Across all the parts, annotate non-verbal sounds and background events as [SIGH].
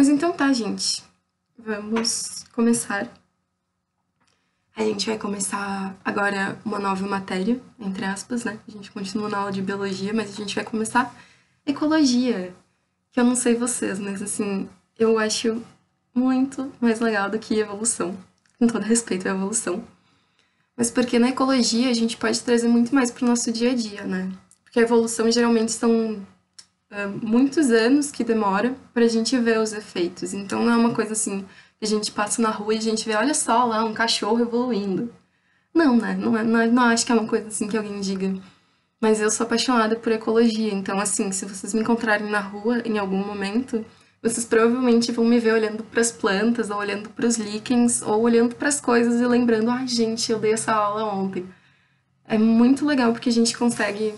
Mas então tá, gente. Vamos começar. A gente vai começar agora uma nova matéria, entre aspas, né? A gente continua na aula de biologia, mas a gente vai começar ecologia. Que eu não sei vocês, mas assim, eu acho muito mais legal do que evolução. Com todo respeito à evolução. Mas porque na ecologia a gente pode trazer muito mais para o nosso dia a dia, né? Porque a evolução geralmente são muitos anos que demora para a gente ver os efeitos. Então não é uma coisa assim que a gente passa na rua e a gente vê, olha só lá, um cachorro evoluindo. Não, né? Não, é, não, é, não acho que é uma coisa assim que alguém diga. Mas eu sou apaixonada por ecologia, então assim, se vocês me encontrarem na rua em algum momento, vocês provavelmente vão me ver olhando para as plantas, ou olhando para os líquens, ou olhando para as coisas e lembrando, ai ah, gente, eu dei essa aula ontem. É muito legal porque a gente consegue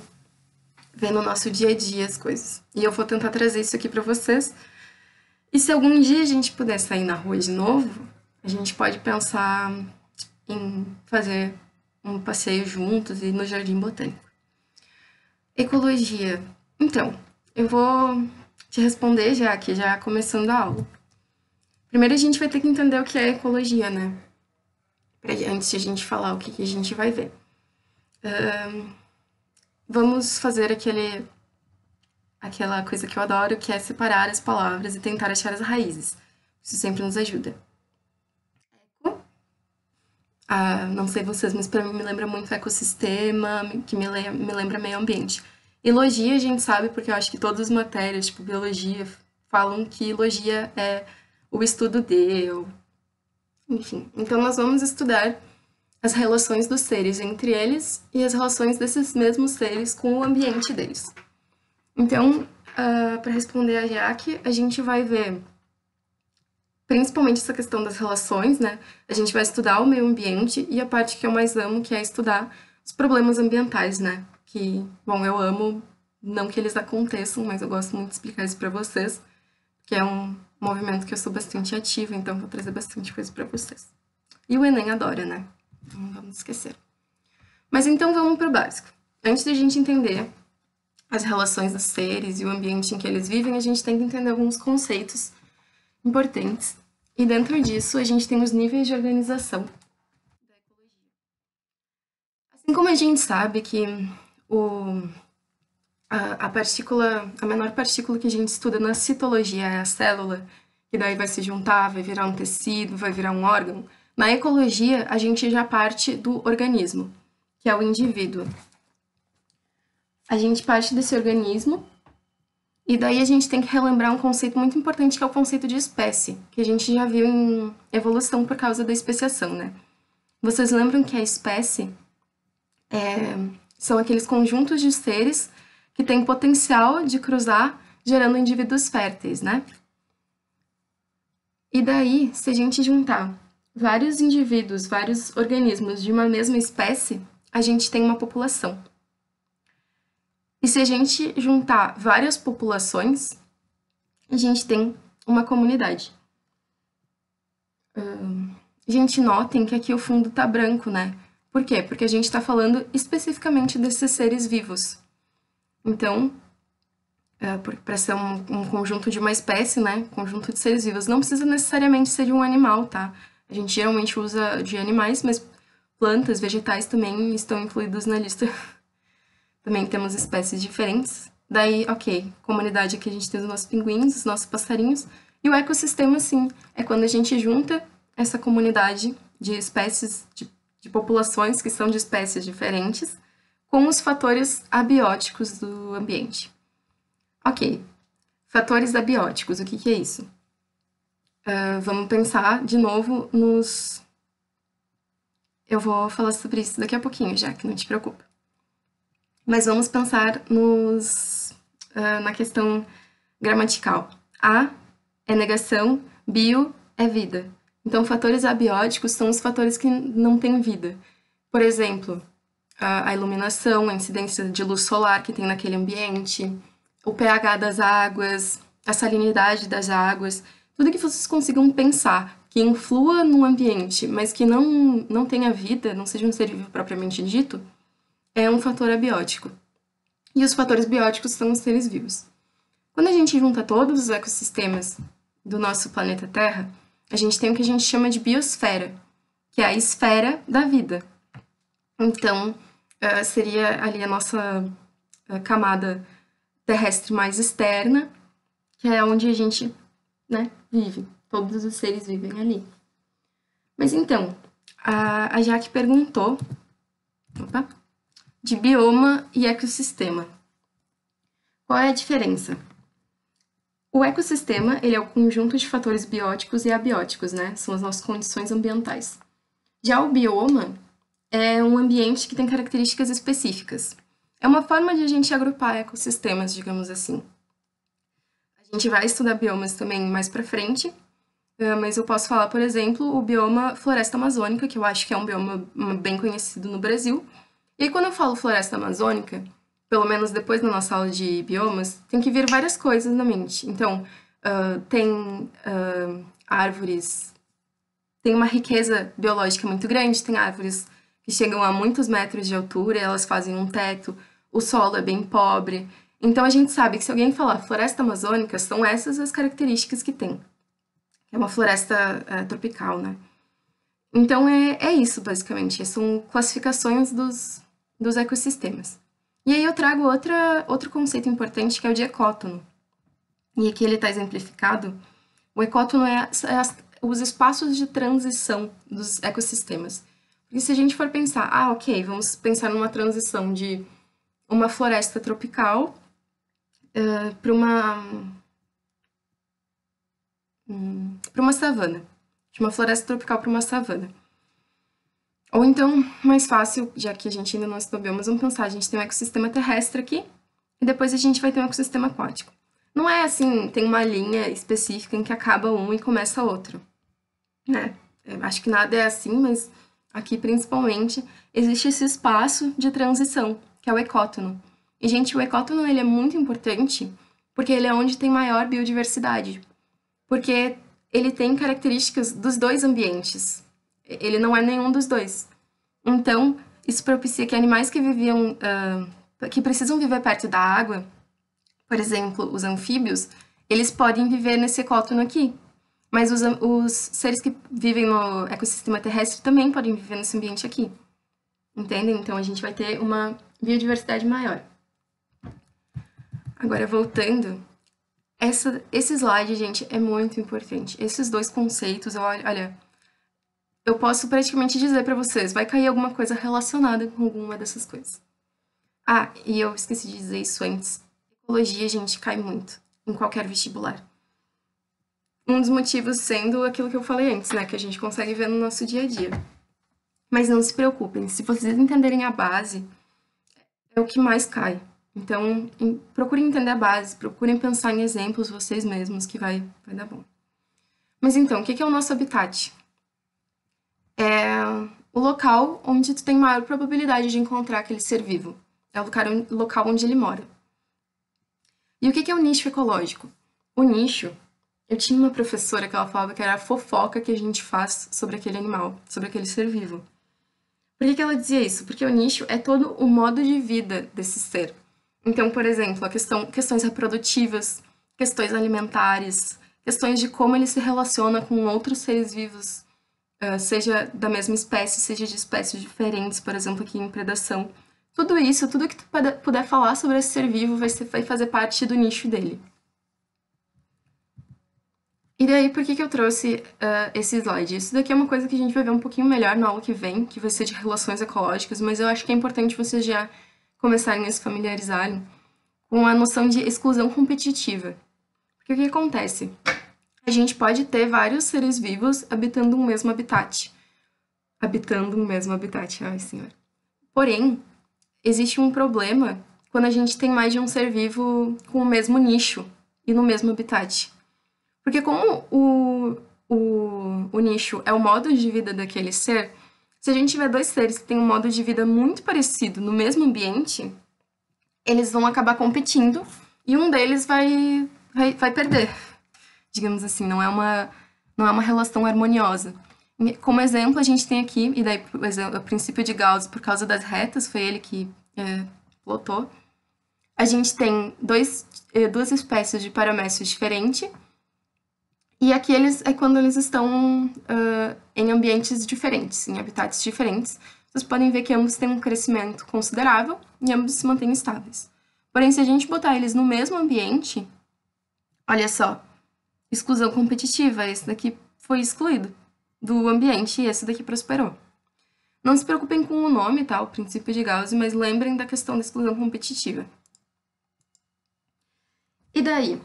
vendo o nosso dia a dia as coisas. E eu vou tentar trazer isso aqui para vocês. E se algum dia a gente puder sair na rua de novo, a gente pode pensar em fazer um passeio juntos e no jardim botânico. Ecologia. Então, eu vou te responder já aqui, já começando a aula. Primeiro a gente vai ter que entender o que é ecologia, né? antes de a gente falar o que, que a gente vai ver. Um, vamos fazer aquele aquela coisa que eu adoro, que é separar as palavras e tentar achar as raízes. Isso sempre nos ajuda. Ah, não sei vocês, mas para mim me lembra muito ecossistema, que me, le me lembra meio ambiente. Elogia a gente sabe, porque eu acho que todas as matérias, tipo biologia, falam que elogia é o estudo de, ou... enfim. Então nós vamos estudar as relações dos seres entre eles e as relações desses mesmos seres com o ambiente deles. Então, uh, ah, para responder a Jaque, a gente vai ver principalmente essa questão das relações, né? A gente vai estudar o meio ambiente e a parte que eu mais amo, que é estudar os problemas ambientais, né? Que, bom, eu amo, não que eles aconteçam, mas eu gosto muito de explicar isso para vocês, que é um movimento que eu sou bastante ativa, então vou trazer bastante coisa para vocês. E o Enem adora, né? Então não vamos esquecer. Mas então vamos para o básico. Antes da gente entender as relações dos seres e o ambiente em que eles vivem, a gente tem que entender alguns conceitos importantes. E dentro disso, a gente tem os níveis de organização da ecologia. Assim como a gente sabe que o, a, a partícula, a menor partícula que a gente estuda na citologia é a célula, que daí vai se juntar, vai virar um tecido, vai virar um órgão. Na ecologia, a gente já parte do organismo, que é o indivíduo. A gente parte desse organismo e daí a gente tem que relembrar um conceito muito importante que é o conceito de espécie, que a gente já viu em evolução por causa da especiação, né? Vocês lembram que a espécie é, são aqueles conjuntos de seres que têm potencial de cruzar, gerando indivíduos férteis, né? E daí, se a gente juntar vários indivíduos, vários organismos de uma mesma espécie, a gente tem uma população. E se a gente juntar várias populações, a gente tem uma comunidade. Uh, gente, notem que aqui o fundo tá branco, né? Por quê? Porque a gente está falando especificamente desses seres vivos. Então, é, para ser um, um, conjunto de uma espécie, né? Conjunto de seres vivos. Não precisa necessariamente ser de um animal, tá? A gente geralmente usa de animais, mas plantas, vegetais também estão incluídos na lista. [LAUGHS] também temos espécies diferentes. Daí, ok, comunidade aqui a gente tem os nossos pinguins, os nossos passarinhos. E o ecossistema, sim, é quando a gente junta essa comunidade de espécies, de, de populações que são de espécies diferentes, com os fatores abióticos do ambiente. Ok, fatores abióticos, o que, que é isso? Uh, vamos pensar de novo nos. Eu vou falar sobre isso daqui a pouquinho, já que não te preocupa. Mas vamos pensar nos, uh, na questão gramatical. A é negação, bio é vida. Então, fatores abióticos são os fatores que não têm vida. Por exemplo, a iluminação, a incidência de luz solar que tem naquele ambiente, o pH das águas, a salinidade das águas. Tudo que vocês consigam pensar que influa no ambiente, mas que não, não tenha vida, não seja um ser vivo propriamente dito, é um fator abiótico. E os fatores bióticos são os seres vivos. Quando a gente junta todos os ecossistemas do nosso planeta Terra, a gente tem o que a gente chama de biosfera, que é a esfera da vida. Então, eh, seria ali a nossa eh, camada terrestre mais externa, que é onde a gente né, vive, todos os seres vivem ali. Mas então, a, a Jaque perguntou opa, de bioma e ecossistema. Qual é a diferença? O ecossistema ele é o conjunto de fatores bióticos e abióticos, né? São as nossas condições ambientais. Já o bioma é um ambiente que tem características específicas. É uma forma de a gente agrupar ecossistemas, digamos assim gente vai estudar biomas também mais para frente, ah, mas eu posso falar, por exemplo, o bioma floresta amazônica, que eu acho que é um bioma bem conhecido no Brasil. E quando eu falo floresta amazônica, pelo menos depois da nossa aula de biomas, tem que vir várias coisas na mente. Então, uh, tem uh, árvores, tem uma riqueza biológica muito grande, tem árvores que chegam a muitos metros de altura, elas fazem um teto, o solo é bem pobre, então a gente sabe que se alguém falar floresta amazônica, são essas as características que tem. É uma floresta é, tropical, né? Então é, é isso, basicamente. São classificações dos, dos ecossistemas. E aí eu trago outra, outro conceito importante que é o de ecótono. E aqui ele está exemplificado. O ecótono é, é as, os espaços de transição dos ecossistemas. Porque se a gente for pensar, ah, ok, vamos pensar numa transição de uma floresta tropical eh, para uma. Hum, para uma savana. De uma floresta tropical para uma savana. Ou então, mais fácil, já que a gente ainda não estudou mas vamos pensar: a gente tem um ecossistema terrestre aqui, e depois a gente vai ter um ecossistema aquático. Não é assim, tem uma linha específica em que acaba um e começa outro. Né? Acho que nada é assim, mas aqui principalmente existe esse espaço de transição, que é o ecótono. E, gente, o ecótono ele é muito importante porque ele é onde tem maior biodiversidade. Porque ele tem características dos dois ambientes. Ele não é nenhum dos dois. Então, isso propicia que animais que viviam, uh, que precisam viver perto da água, por exemplo, os anfíbios, eles podem viver nesse ecótono aqui. Mas os, os seres que vivem no ecossistema terrestre também podem viver nesse ambiente aqui. Entendem? Então, a gente vai ter uma biodiversidade maior. Agora, voltando, essa, esse slide, gente, é muito importante. Esses dois conceitos, olha, eu posso praticamente dizer para vocês, vai cair alguma coisa relacionada com alguma dessas coisas. Ah, e eu esqueci de dizer isso antes. Ecologia, gente, cai muito em qualquer vestibular. Um dos motivos sendo aquilo que eu falei antes, né, que a gente consegue ver no nosso dia a dia. Mas não se preocupem, se vocês entenderem a base, é o que mais cai. Então, em, procurem entender a base, procurem pensar em exemplos vocês mesmos, que vai, vai dar bom. Mas então, o que é o nosso habitat? É o local onde tu tem maior probabilidade de encontrar aquele ser vivo. É o local, onde ele mora. E o que é o nicho ecológico? O nicho, eu tinha uma professora que ela falava que era a fofoca que a gente faz sobre aquele animal, sobre aquele ser vivo. Por que, que ela dizia isso? Porque o nicho é todo o modo de vida desse ser. Então, por exemplo, a questão, questões reprodutivas, questões alimentares, questões de como ele se relaciona com outros seres vivos, eh, seja da mesma espécie, seja de espécies diferentes, por exemplo, aqui em predação. Tudo isso, tudo que tu puder falar sobre esse ser vivo vai, ser, vai fazer parte do nicho dele. E daí, por que, que eu trouxe uh, esse slide? Isso daqui é uma coisa que a gente vai ver um pouquinho melhor na aula que vem, que vai ser de relações ecológicas, mas eu acho que é importante vocês já começarem a se familiarizarem com a noção de exclusão competitiva. Porque o que acontece? A gente pode ter vários seres vivos habitando um mesmo habitat. Habitando um mesmo habitat, ai senhora. Porém, existe um problema quando a gente tem mais de um ser vivo com o mesmo nicho e no mesmo habitat. Porque como o, o, o nicho é o modo de vida daquele ser, se a gente tiver dois seres que têm um modo de vida muito parecido no mesmo ambiente, eles vão acabar competindo e um deles vai, vai, vai perder. Digamos assim, não é uma, não é uma relação harmoniosa. Como exemplo, a gente tem aqui, e daí o princípio de Gauss, por causa das retas, foi ele que é, lotou. A gente tem dois, é, duas espécies de paramécio diferentes. E aqui eles é quando eles estão uh, em ambientes diferentes, em habitats diferentes. Vocês podem ver que ambos têm um crescimento considerável e ambos se mantêm estáveis. Porém, se a gente botar eles no mesmo ambiente, olha só, exclusão competitiva, esse daqui foi excluído do ambiente e esse daqui prosperou. Não se preocupem com o nome, tá? O princípio de Gauss, mas lembrem da questão da exclusão competitiva. E daí?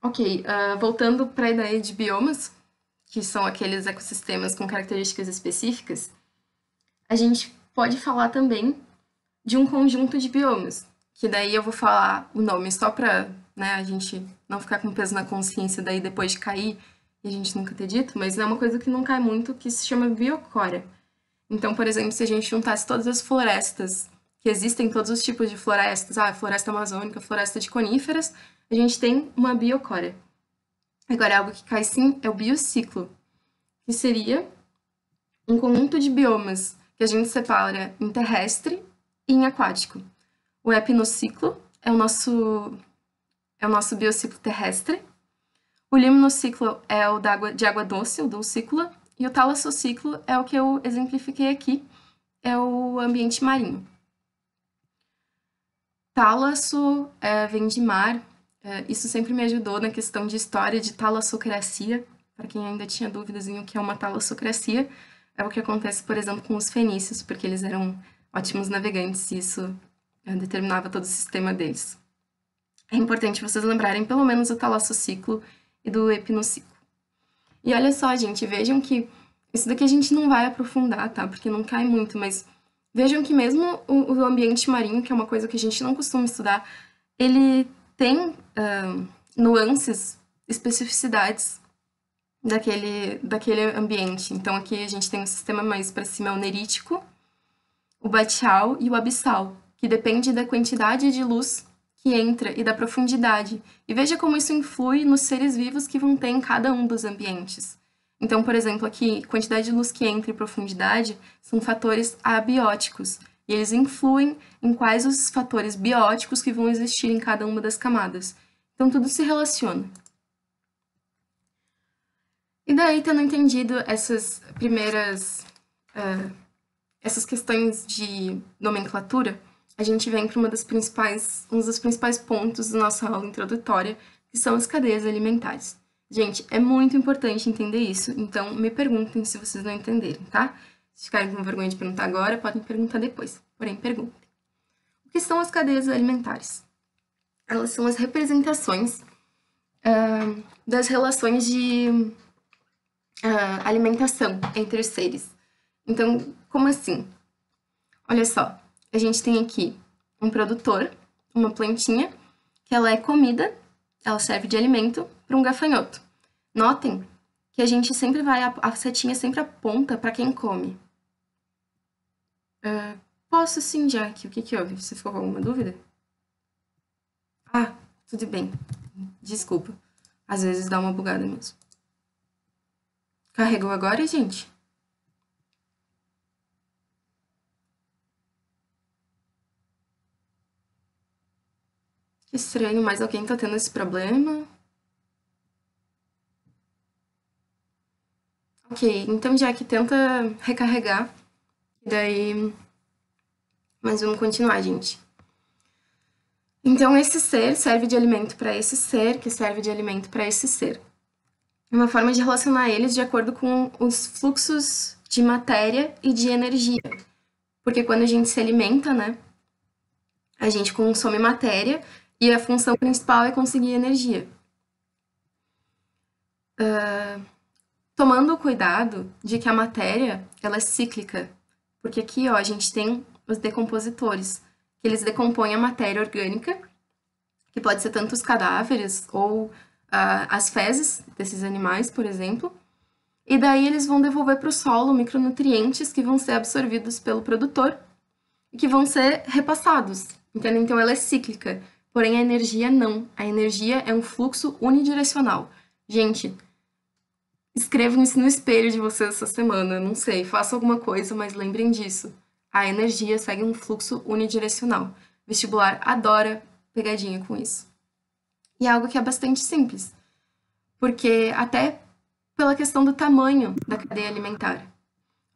Ok, uh, voltando para a ideia de biomas, que são aqueles ecossistemas com características específicas, a gente pode falar também de um conjunto de biomas, que daí eu vou falar o nome só para né, a gente não ficar com peso na consciência daí depois de cair e a gente nunca ter dito, mas é uma coisa que não cai muito, que se chama biocora. Então, por exemplo, se a gente juntasse todas as florestas, que existem todos os tipos de florestas, ah, floresta amazônica, floresta de coníferas, a gente tem uma biocória. Agora, algo que cai sim é o biociclo, que seria um conjunto de biomas que a gente separa em terrestre e em aquático. O epinociclo é o nosso, é o nosso biociclo terrestre, o limnociclo é o da água, de água doce, o dulcícola, e o talassociclo é o que eu exemplifiquei aqui, é o ambiente marinho. Talasso é, vem de mar, é, isso sempre me ajudou na questão de história de talassocracia, para quem ainda tinha dúvidas em o que é uma talassocracia, é o que acontece, por exemplo, com os fenícios, porque eles eram ótimos navegantes e isso é, determinava todo o sistema deles. É importante vocês lembrarem pelo menos do talassociclo e do epinociclo. E olha só, gente, vejam que isso daqui a gente não vai aprofundar, tá? Porque não cai muito, mas vejam que mesmo o, o ambiente marinho, que é uma coisa que a gente não costuma estudar, ele tem uh, nuances, especificidades daquele, daquele ambiente. Então aqui a gente tem um sistema mais para cima, é o nerítico, o batial e o abissal, que depende da quantidade de luz que entra e da profundidade. E veja como isso influi nos seres vivos que vão ter em cada um dos ambientes. Então, por exemplo, aqui, quantidade de luz que entra e profundidade são fatores abióticos, e eles influem em quais os fatores bióticos que vão existir em cada uma das camadas. Então tudo se relaciona. E daí, tendo entendido essas primeiras. Uh, essas questões de nomenclatura, a gente vem para uma das principais, um dos principais pontos da nossa aula introdutória, que são as cadeias alimentares. Gente, é muito importante entender isso, então me perguntem se vocês não entenderem, tá? Se ficarem com vergonha de perguntar agora, podem perguntar depois, porém perguntem. O que são as cadeias alimentares? elas são as representações uh, das relações de uh, alimentação entre os seres. Então, como assim? Olha só, a gente tem aqui um produtor, uma plantinha, que ela é comida, ela serve de alimento para um gafanhoto. Notem que a gente sempre vai, a setinha sempre aponta para quem come. Uh, posso sim, Jack, o que, que houve? Você ficou com alguma dúvida? Tudo bem. Desculpa. Às vezes dá uma bugada mesmo. Carregou agora, gente? estranho, mas alguém tá tendo esse problema? Ok, então já que tenta recarregar, daí... Mas vamos continuar, gente. Então, esse ser serve de alimento para esse ser, que serve de alimento para esse ser. É uma forma de relacionar eles de acordo com os fluxos de matéria e de energia. Porque quando a gente se alimenta, né, a gente consome matéria e a função principal é conseguir energia. Uh, tomando o cuidado de que a matéria ela é cíclica, porque aqui ó, a gente tem os decompositores que eles decompõem a matéria orgânica, que pode ser tanto os cadáveres ou uh, as fezes desses animais, por exemplo. E daí eles vão devolver para o solo micronutrientes que vão ser absorvidos pelo produtor e que vão ser repassados. Entende? Então ela é cíclica, porém a energia não. A energia é um fluxo unidirecional. Gente, escrevam isso no espelho de vocês essa semana, não sei, façam alguma coisa, mas lembrem disso a energia segue um fluxo unidirecional. O vestibular adora pegadinha com isso. E é algo que é bastante simples, porque até pela questão do tamanho da cadeia alimentar.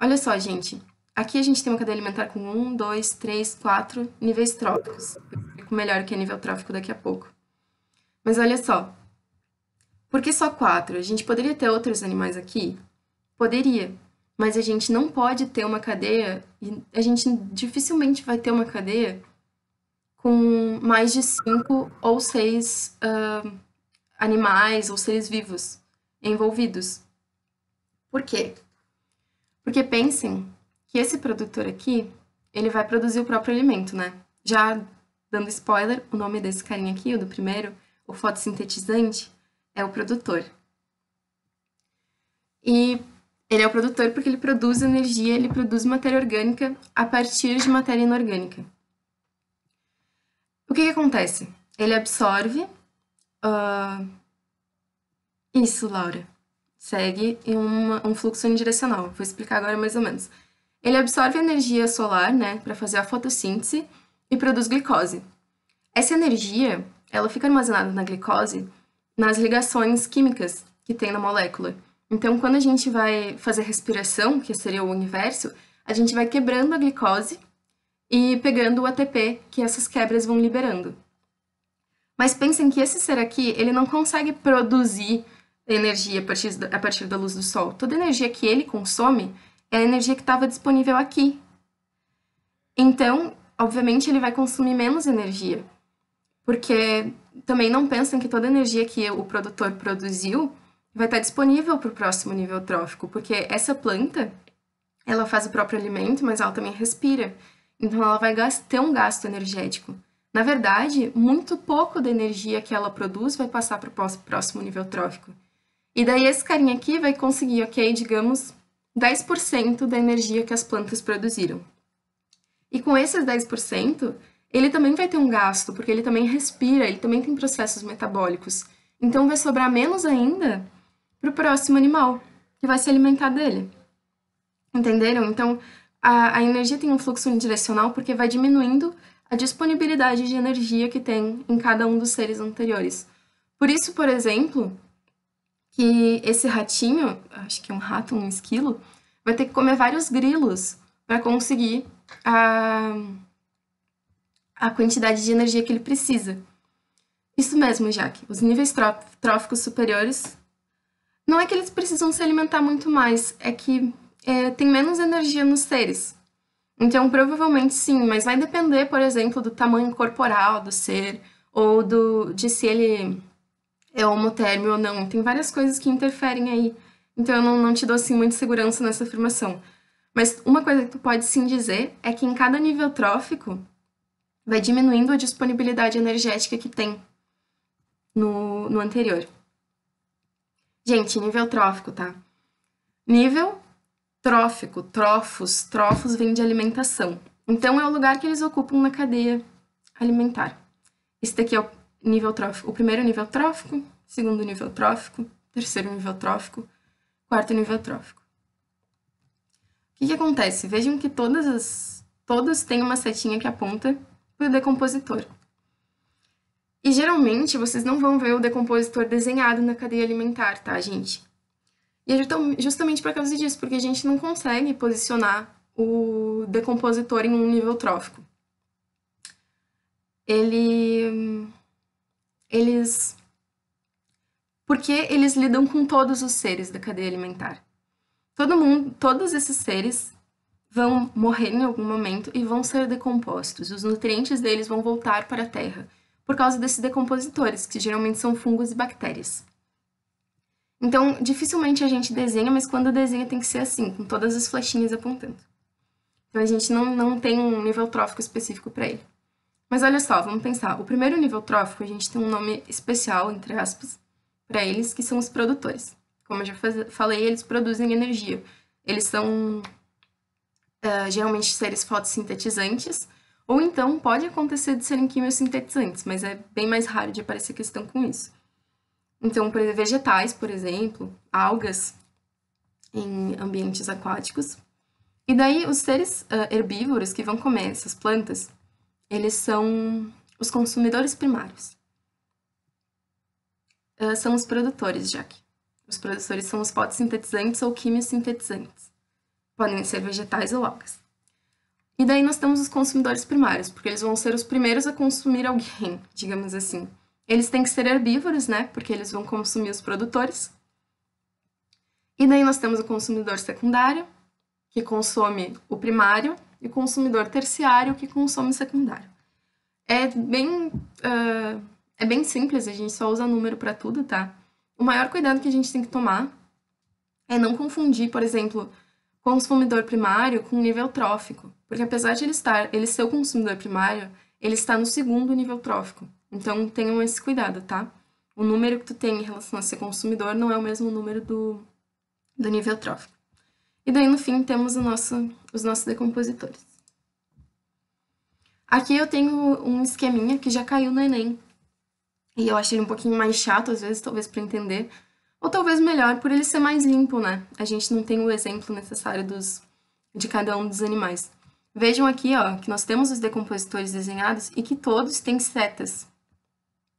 Olha só, gente, aqui a gente tem uma cadeia alimentar com um, dois, três, quatro níveis tróficos. Eu explico melhor o que é nível trófico daqui a pouco. Mas olha só, por que só quatro? A gente poderia ter outros animais aqui? Poderia, mas a gente não pode ter uma cadeia, e a gente dificilmente vai ter uma cadeia com mais de cinco ou seis uh, animais ou seres vivos envolvidos. Por quê? Porque pensem que esse produtor aqui, ele vai produzir o próprio alimento, né? Já dando spoiler, o nome desse carinha aqui, o do primeiro, o fotossintetizante, é o produtor. E ele é o produtor porque ele produz energia, ele produz matéria orgânica a partir de matéria inorgânica. O que, que acontece? Ele absorve. Uh... Isso, Laura. Segue em uma, um fluxo unidirecional. Vou explicar agora mais ou menos. Ele absorve energia solar, né, para fazer a fotossíntese e produz glicose. Essa energia, ela fica armazenada na glicose nas ligações químicas que tem na molécula. Então, quando a gente vai fazer respiração, que seria o universo, a gente vai quebrando a glicose e pegando o ATP que essas quebras vão liberando. Mas pensem que esse ser aqui, ele não consegue produzir energia a partir, da, a partir da luz do sol. Toda energia que ele consome é a energia que estava disponível aqui. Então, obviamente, ele vai consumir menos energia. Porque também não pensem que toda energia que o produtor produziu vai estar disponível para o próximo nível trófico, porque essa planta ela faz o próprio alimento, mas ela também respira. Então ela vai ter um gasto energético. Na verdade, muito pouco da energia que ela produz vai passar para o próximo nível trófico. E daí esse carinha aqui vai conseguir, ok, digamos, 10% da energia que as plantas produziram. E com esses 10%, ele também vai ter um gasto, porque ele também respira, ele também tem processos metabólicos. Então vai sobrar menos ainda para o próximo animal, que vai se alimentar dele. Entenderam? Então, a, a energia tem um fluxo unidirecional porque vai diminuindo a disponibilidade de energia que tem em cada um dos seres anteriores. Por isso, por exemplo, que esse ratinho, acho que é um rato, um esquilo, vai ter que comer vários grilos para conseguir a, a quantidade de energia que ele precisa. Isso mesmo, Jack. Os níveis tróficos superiores não é que eles precisam se alimentar muito mais, é que é, tem menos energia nos seres. Então, provavelmente sim, mas vai depender, por exemplo, do tamanho corporal do ser ou do, de se ele é homotérmio ou não. Tem várias coisas que interferem aí. Então, eu não, não te dou assim muita segurança nessa afirmação. Mas uma coisa que tu pode sim dizer é que em cada nível trófico vai diminuindo a disponibilidade energética que tem no, no anterior. Gente, nível trófico, tá? Nível trófico, trofos, trofos vem de alimentação. Então é o lugar que eles ocupam na cadeia alimentar. Esse daqui é o nível trófico, o primeiro nível trófico, segundo nível trófico, terceiro nível trófico, quarto nível trófico. O que, que acontece? Vejam que todas as, todos têm uma setinha que aponta para o decompositor. E geralmente vocês não vão ver o decompositor desenhado na cadeia alimentar, tá, gente? E é justamente por causa disso, porque a gente não consegue posicionar o decompositor em um nível trófico. Ele, eles. Porque eles lidam com todos os seres da cadeia alimentar. Todo mundo, todos esses seres vão morrer em algum momento e vão ser decompostos. Os nutrientes deles vão voltar para a terra por causa desses decompositores, que geralmente são fungos e bactérias. Então, dificilmente a gente desenha, mas quando desenha tem que ser assim, com todas as flechinhas apontando. Então, a gente não, não tem um nível trófico específico para ele. Mas olha só, vamos pensar. O primeiro nível trófico, a gente tem um nome especial, entre aspas, para eles, que são os produtores. Como eu já falei, eles produzem energia. Eles são uh, geralmente seres fotossintetizantes, ou então pode acontecer de serem quimiosintetizantes, mas é bem mais raro de aparecer questão com isso. Então, vegetais, por exemplo, algas em ambientes aquáticos. E daí, os seres ah, herbívoros que vão comer essas plantas, eles são os consumidores primários. Ah, são os produtores, Jack. Os produtores são os sintetizantes ou quimiosintetizantes. Podem ser vegetais ou algas. E daí nós temos os consumidores primários, porque eles vão ser os primeiros a consumir alguém, [LAUGHS] digamos assim. Eles têm que ser herbívoros, né? Porque eles vão consumir os produtores. E daí nós temos o consumidor secundário, que consome o primário, e o consumidor terciário, que consome o secundário. É bem, uh, é bem simples, a gente só usa número para tudo, tá? O maior cuidado que a gente tem que tomar é não confundir, por exemplo, consumidor primário com nível trófico. Porque apesar de ele estar, ele ser o consumidor primário, ele está no segundo nível trófico. Então tenham esse cuidado, tá? O número que tu tem em relação a ser consumidor não é o mesmo número do, do nível trófico. E daí, no fim, temos nosso, os nossos decompositores. Aqui eu tenho um esqueminha que já caiu no Enem. E eu achei ele um pouquinho mais chato, às vezes, talvez para entender. Ou talvez melhor, por ele ser mais limpo, né? A gente não tem o exemplo necessário dos, de cada um dos animais. Vejam aqui, ó, que nós temos os decompositores desenhados e que todos têm setas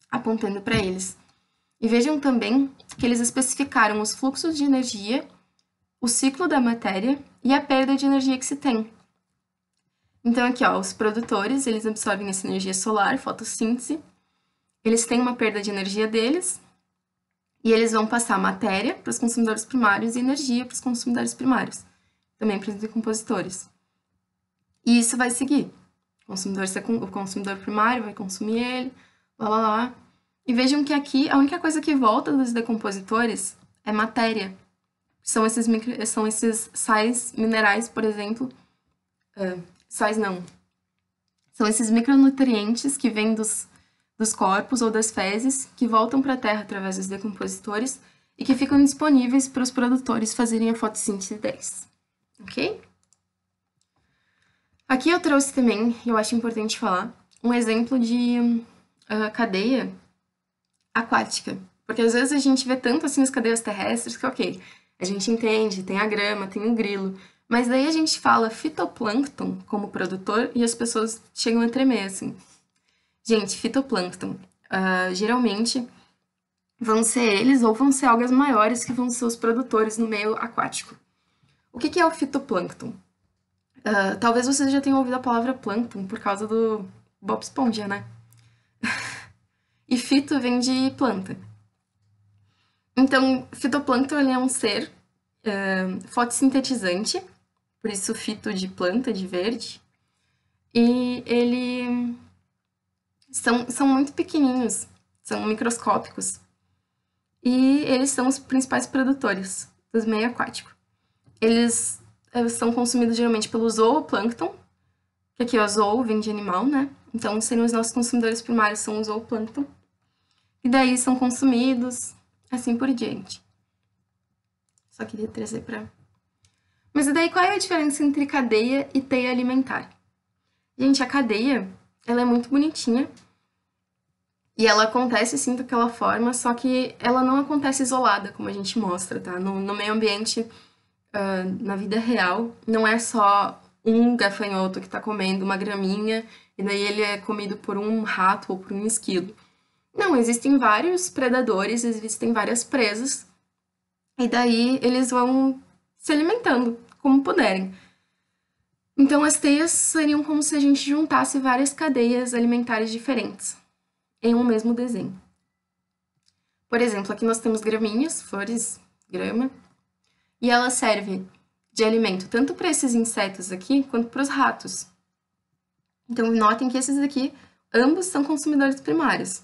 apontando para eles. E vejam também que eles especificaram os fluxos de energia, o ciclo da matéria e a perda de energia que se tem. Então aqui, ó, os produtores, eles absorvem essa energia solar, fotossíntese, eles têm uma perda de energia deles, e eles vão passar matéria para os consumidores primários e energia para os consumidores primários, também para os decompositores. E isso vai seguir. O consumidor, o consumidor primário vai consumir ele, blá blá blá. E vejam que aqui a única coisa que volta dos decompositores é matéria. São esses, micro, são esses sais minerais, por exemplo. Uh, sais não. São esses micronutrientes que vêm dos, dos corpos ou das fezes que voltam para a Terra através dos decompositores e que ficam disponíveis para os produtores fazerem a fotossíntese 10. Ok? Aqui eu trouxe também, eu acho importante falar, um exemplo de uh, cadeia aquática. Porque às vezes a gente vê tanto assim as cadeias terrestres que, ok, a gente entende, tem a grama, tem o grilo, mas daí a gente fala fitoplâncton como produtor e as pessoas chegam a tremer assim. Gente, fitoplâncton, uh, geralmente vão ser eles ou vão ser algas maiores que vão ser os produtores no meio aquático. O que, que é o fitoplâncton? Uh, talvez vocês já tenham ouvido a palavra plâncton por causa do Bob Esponja, né? [LAUGHS] e fito vem de planta. Então, fitoplâncton ele é um ser uh, fotossintetizante, por isso fito de planta, de verde. E ele são, são muito pequenininhos, são microscópicos. E eles são os principais produtores dos meio aquático. Eles eh, são consumidos geralmente pelo zooplâncton, que aqui é o zoo vem de animal, né? Então, seriam os nossos consumidores primários, são o zooplâncton. E daí são consumidos, assim por diante. Só queria trazer para... Mas e daí qual é a diferença entre cadeia e teia alimentar? Gente, a cadeia, ela é muito bonitinha. E ela acontece, sim, daquela forma, só que ela não acontece isolada, como a gente mostra, tá? No, no meio ambiente uh, na vida real, não é só um gafanhoto que está comendo uma graminha e daí ele é comido por um rato ou por um esquilo. Não, existem vários predadores, existem várias presas, e daí eles vão se alimentando como puderem. Então, as teias seriam como se a gente juntasse várias cadeias alimentares diferentes em um mesmo desenho. Por exemplo, aqui nós temos graminhas, flores, grama, e ela serve de alimento tanto para esses insetos aqui quanto para os ratos. Então notem que esses aqui ambos são consumidores primários.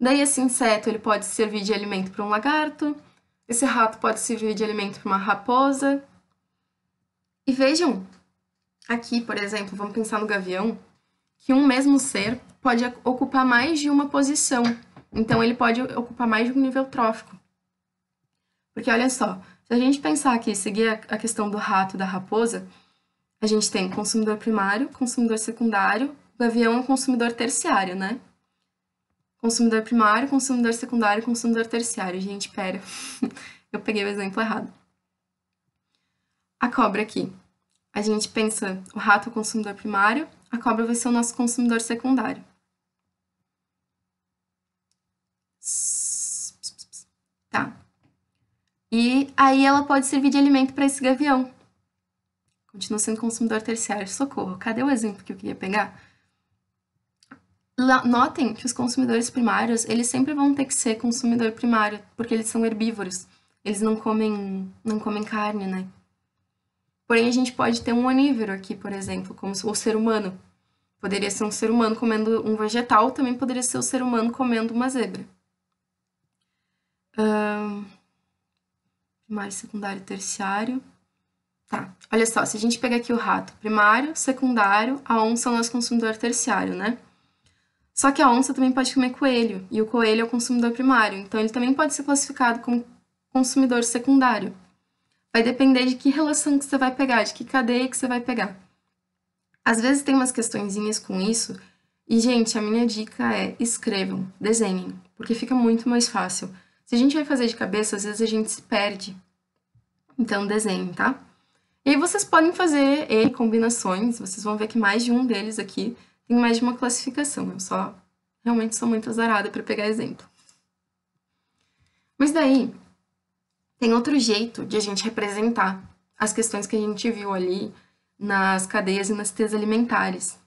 Daí esse inseto ele pode servir de alimento para um lagarto, esse rato pode servir de alimento para uma raposa. E vejam, aqui, por exemplo, vamos pensar no gavião, que um mesmo ser pode ocupar mais de uma posição. Então ele pode ocupar mais de um nível trófico. Porque olha só, se a gente pensar aqui, seguir a questão do rato e da raposa, a gente tem consumidor primário, consumidor secundário, o avião é um consumidor terciário, né? Consumidor primário, consumidor secundário, consumidor terciário. Gente, pera, [LAUGHS] eu peguei o exemplo errado. A cobra aqui. A gente pensa, o rato é o consumidor primário, a cobra vai ser o nosso consumidor secundário. E aí ela pode servir de alimento para esse gavião. Continua sendo consumidor terciário. Socorro, cadê o exemplo que eu queria pegar? Notem que os consumidores primários, eles sempre vão ter que ser consumidor primário, porque eles são herbívoros. Eles não comem, não comem carne, né? Porém, a gente pode ter um onívoro aqui, por exemplo, como o ser humano. Poderia ser um ser humano comendo um vegetal, também poderia ser o um ser humano comendo uma zebra. Um primário, secundário e terciário. Tá, olha só, se a gente pegar aqui o rato primário, secundário, a onça é o nosso consumidor terciário, né? Só que a onça também pode comer coelho, e o coelho é o consumidor primário, então ele também pode ser classificado como consumidor secundário. Vai depender de que relação que você vai pegar, de que cadeia que você vai pegar. Às vezes tem umas questõezinhas com isso, e gente, a minha dica é escrevam, desenhem, porque fica muito mais fácil. Se a gente vai fazer de cabeça, às vezes a gente se perde. Então, desenho, tá? E aí vocês podem fazer ele combinações, vocês vão ver que mais de um deles aqui tem mais de uma classificação. Eu só realmente sou muito azarada para pegar exemplo. Mas daí, tem outro jeito de a gente representar as questões que a gente viu ali nas cadeias e nas teias alimentares.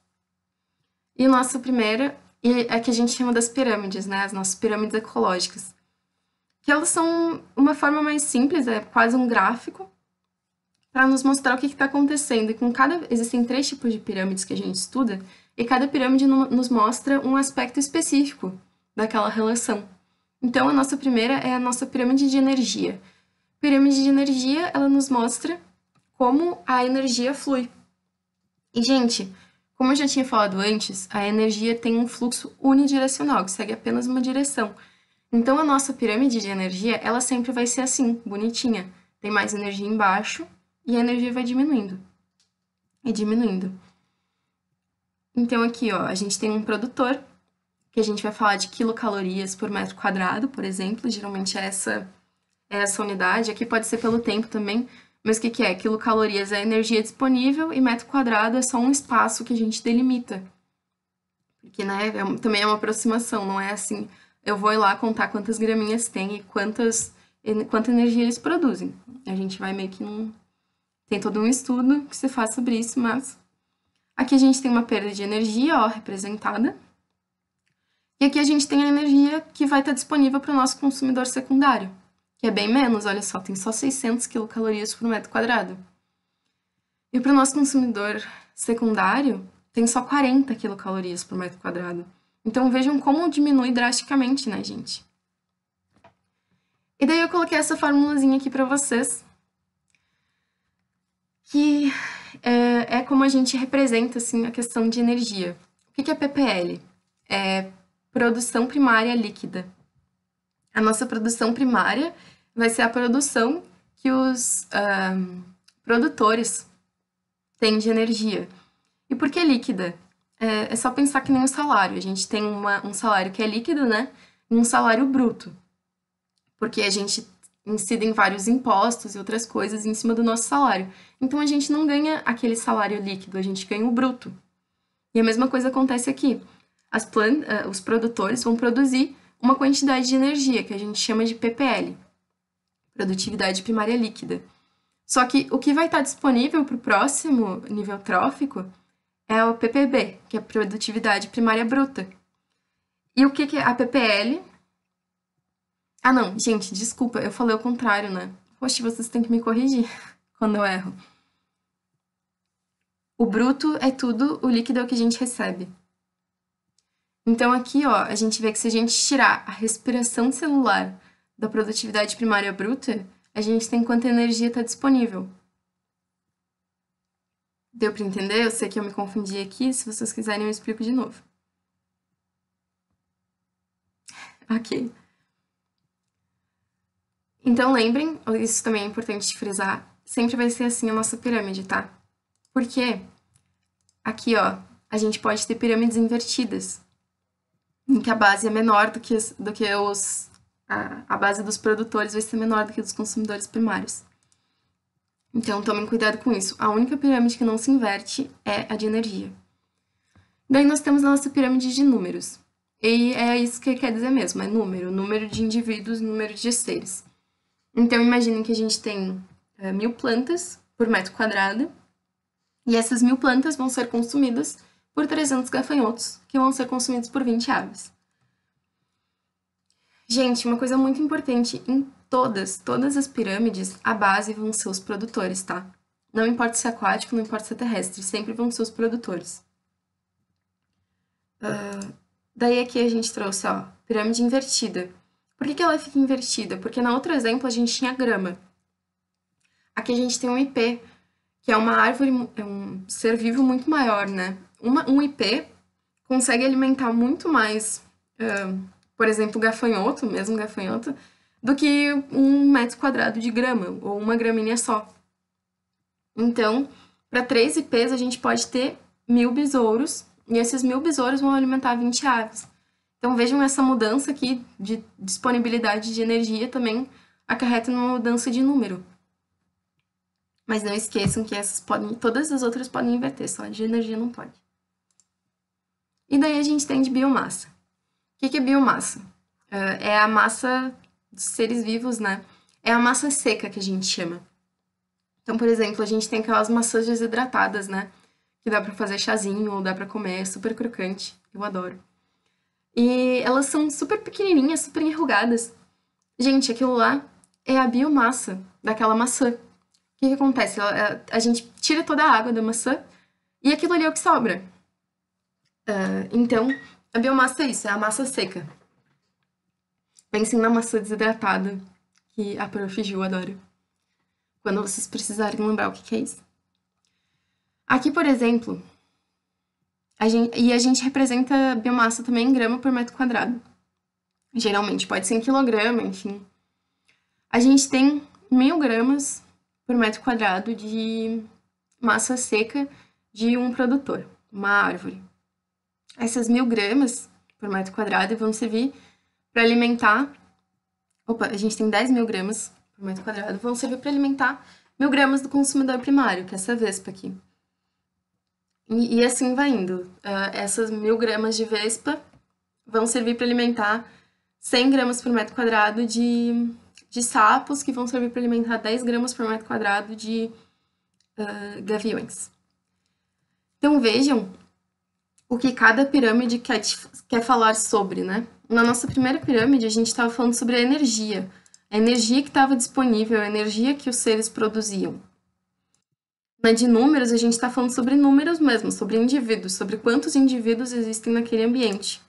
E a nossa primeira é a que a gente chama das pirâmides, né? As nossas pirâmides ecológicas que elas são uma forma mais simples, é quase um gráfico, para nos mostrar o que está acontecendo. E com cada. Existem três tipos de pirâmides que a gente estuda, e cada pirâmide no, nos mostra um aspecto específico daquela relação. Então, a nossa primeira é a nossa pirâmide de energia. Pirâmide de energia, ela nos mostra como a energia flui. E, gente, como eu já tinha falado antes, a energia tem um fluxo unidirecional, que segue apenas uma direção. Então a nossa pirâmide de energia, ela sempre vai ser assim, bonitinha. Tem mais energia embaixo e a energia vai diminuindo. E diminuindo. Então aqui, ó, a gente tem um produtor, que a gente vai falar de quilocalorias por metro quadrado, por exemplo, geralmente é essa é essa unidade, aqui pode ser pelo tempo também, mas o que, que é? Quilocalorias é a energia disponível e metro quadrado é só um espaço que a gente delimita. Porque né, é, também é uma aproximação, não é assim, eu vou ir lá contar quantas graminhas tem e quantas, quanta energia eles produzem. A gente vai meio que num... Tem todo um estudo que se faz sobre isso, mas. Aqui a gente tem uma perda de energia, ó, representada. E aqui a gente tem a energia que vai estar disponível para o nosso consumidor secundário, que é bem menos, olha só, tem só 600 quilocalorias por metro quadrado. E para o nosso consumidor secundário, tem só 40 quilocalorias por metro quadrado. Então vejam como diminui drasticamente, né, gente? E daí eu coloquei essa formulazinha aqui para vocês, que é, é, como a gente representa assim a questão de energia. O que é PPL? É produção primária líquida. A nossa produção primária vai ser a produção que os um, produtores têm de energia. E por que líquida? é, é só pensar que nem o salário. A gente tem uma, um salário que é líquido, né? E um salário bruto. Porque a gente incidem vários impostos e outras coisas em cima do nosso salário. Então a gente não ganha aquele salário líquido, a gente ganha o bruto. E a mesma coisa acontece aqui. É, os produtores vão produzir uma quantidade de energia que a gente chama de PPL, produtividade primária líquida. Só que o que vai estar disponível para o próximo nível trófico é o PPB, que é Produtividade Primária Bruta. E o que, que é a PPL? Ah, não, gente, desculpa, eu falei o contrário, né? Poxa, vocês têm que me corrigir [LAUGHS] quando eu erro. O bruto é tudo o líquido que a gente recebe. Então aqui, ó, a gente vê que se a gente tirar a respiração celular da produtividade primária bruta, a gente tem quanta energia está disponível. Deu para entender? Eu sei que eu me confundi aqui. Se vocês quiserem, eu explico de novo. Ok. Então lembrem, isso também é importante de frisar, sempre vai ser assim a nossa pirâmide, tá? Porque aqui, ó, a gente pode ter pirâmides invertidas, em que a base é menor do que, do que os... A, a base dos produtores vai ser menor do que dos consumidores primários. Então tomem cuidado com isso. A única pirâmide que não se inverte é a de energia. Daí nós temos a nossa pirâmide de números. E é isso que quer dizer mesmo, é número, número de indivíduos, número de seres. Então imaginem que a gente tem é, mil plantas por metro quadrado, e essas mil plantas vão ser consumidas por 300 gafanhotos, que vão ser consumidos por 20 aves. Gente, uma coisa muito importante em todas, todas as pirâmides, a base vão ser os produtores, tá? Não importa se é aquático, não importa se é terrestre, sempre vão ser os produtores. Uh, daí aqui a gente trouxe, ó, pirâmide invertida. Por que, que ela fica invertida? Porque no outro exemplo a gente tinha grama. Aqui a gente tem um IP, que é uma árvore, é um ser vivo muito maior, né? Uma, um IP consegue alimentar muito mais, uh, por exemplo, gafanhoto, mesmo gafanhoto, do que um metro quadrado de grama ou uma graminha só. Então, para três IPs, a gente pode ter mil besouros, e esses mil besouros vão alimentar 20 aves. Então, vejam essa mudança aqui de disponibilidade de energia também acarreta numa mudança de número. Mas não esqueçam que essas podem, todas as outras podem inverter, só a de energia não pode. E daí a gente tem de biomassa. O que é biomassa? É, é a massa dos seres vivos, né? É a massa seca que a gente chama. Então, por exemplo, a gente tem aquelas maçãs desidratadas, né? Que dá para fazer chazinho ou dá para comer, é super crocante. Eu adoro. E elas são super pequenininhas, super enrugadas. Gente, aquilo lá é a biomassa daquela maçã. O que, que acontece? A gente tira toda a água da maçã e aquilo ali é o que sobra. Uh, então, a biomassa é isso, é a massa seca. Pensem na maçã desidratada, que a prof. adora. Quando vocês precisarem lembrar o que é isso. Aqui, por exemplo, a gente, e a gente representa a biomassa também em grama por metro quadrado. Geralmente, pode ser em quilograma, enfim. A gente tem mil gramas por metro quadrado de massa seca de um produtor, uma árvore. Essas mil gramas por metro quadrado vão servir para alimentar. Opa, a gente tem 10 mil gramas por metro quadrado, vão servir para alimentar mil gramas do consumidor primário, que é essa vespa aqui. E, e assim vai indo. Uh, essas mil gramas de vespa vão servir para alimentar 100 gramas por metro quadrado de, de sapos, que vão servir para alimentar 10 gramas por metro quadrado de uh, gaviões. Então vejam o que cada pirâmide quer, quer falar sobre, né? na nossa primeira pirâmide, a gente estava falando sobre a energia. A energia que estava disponível, a energia que os seres produziam. Na de números, a gente está falando sobre números mesmo, sobre indivíduos, sobre quantos indivíduos existem naquele ambiente.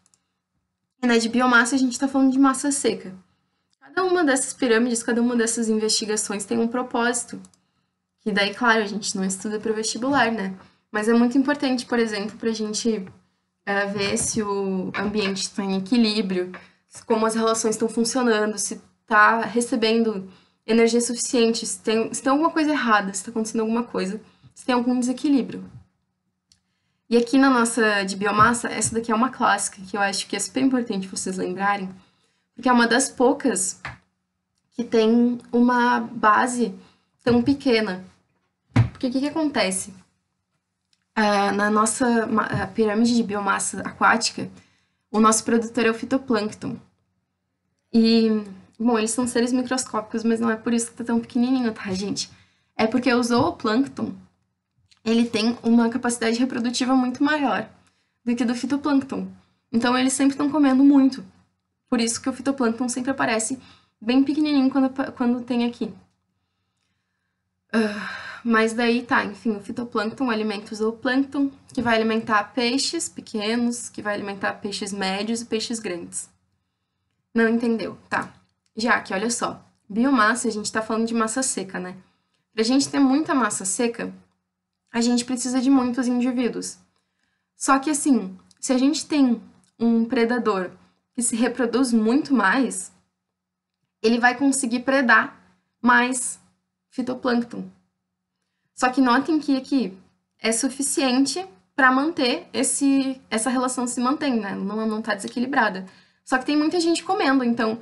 E na né, de biomassa, a gente está falando de massa seca. Cada uma dessas pirâmides, cada uma dessas investigações tem um propósito. E daí, claro, a gente não estuda para vestibular, né? Mas é muito importante, por exemplo, para a gente é, ver se o ambiente está em equilíbrio, como as relações estão funcionando, se está recebendo energia suficiente, se tem, se tem alguma coisa errada, se está acontecendo alguma coisa, se tem algum desequilíbrio. E aqui na nossa de biomassa, essa daqui é uma clássica que eu acho que é super importante vocês lembrarem, porque é uma das poucas que tem uma base tão pequena. Porque o que, que acontece? uh, na nossa ah, pirâmide de biomassa aquática, o nosso produtor é o fitoplâncton. E, bom, eles são seres microscópicos, mas não é por isso que tá tão pequenininho, tá, gente? É porque o zooplâncton, ele tem uma capacidade reprodutiva muito maior do que do fitoplâncton. Então, eles sempre estão comendo muito. Por isso que o fitoplâncton sempre aparece bem pequenininho quando, quando tem aqui. Uh... Mas daí tá, enfim, o fitoplâncton alimenta o zooplâncton, que vai alimentar peixes pequenos, que vai alimentar peixes médios e peixes grandes. Não entendeu, tá. Já que, olha só, biomassa, a gente tá falando de massa seca, né? Pra gente ter muita massa seca, a gente precisa de muitos indivíduos. Só que assim, se a gente tem um predador que se reproduz muito mais, ele vai conseguir predar mais fitoplâncton. Só que notem que aqui é suficiente para manter esse, essa relação se mantém, né? Não, não tá desequilibrada. Só que tem muita gente comendo, então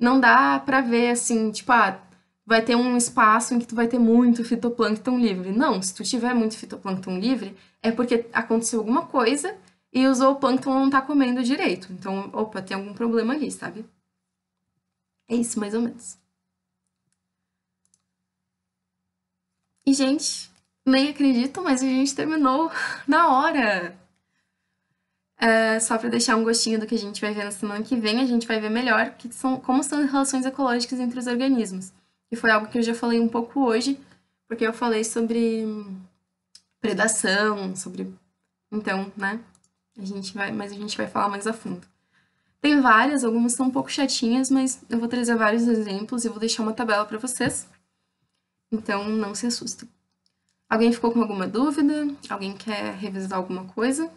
não dá para ver assim, tipo, ah, vai ter um espaço em que tu vai ter muito fitoplâncton livre. Não, se tu tiver muito fitoplâncton livre, é porque aconteceu alguma coisa e o zooplâncton não tá comendo direito. Então, opa, tem algum problema ali, sabe? É isso, mais ou menos. E, gente, nem acredito, mas a gente terminou [LAUGHS] na hora. É, só para deixar um gostinho do que a gente vai ver na semana que vem, a gente vai ver melhor que são, como são as relações ecológicas entre os organismos. E foi algo que eu já falei um pouco hoje, porque eu falei sobre predação, sobre. Então, né? A gente vai, mas a gente vai falar mais a fundo. Tem várias, algumas são um pouco chatinhas, mas eu vou trazer vários exemplos e vou deixar uma tabela para vocês. Então, não se assustem. Alguém ficou com alguma dúvida? Alguém quer revisar alguma coisa?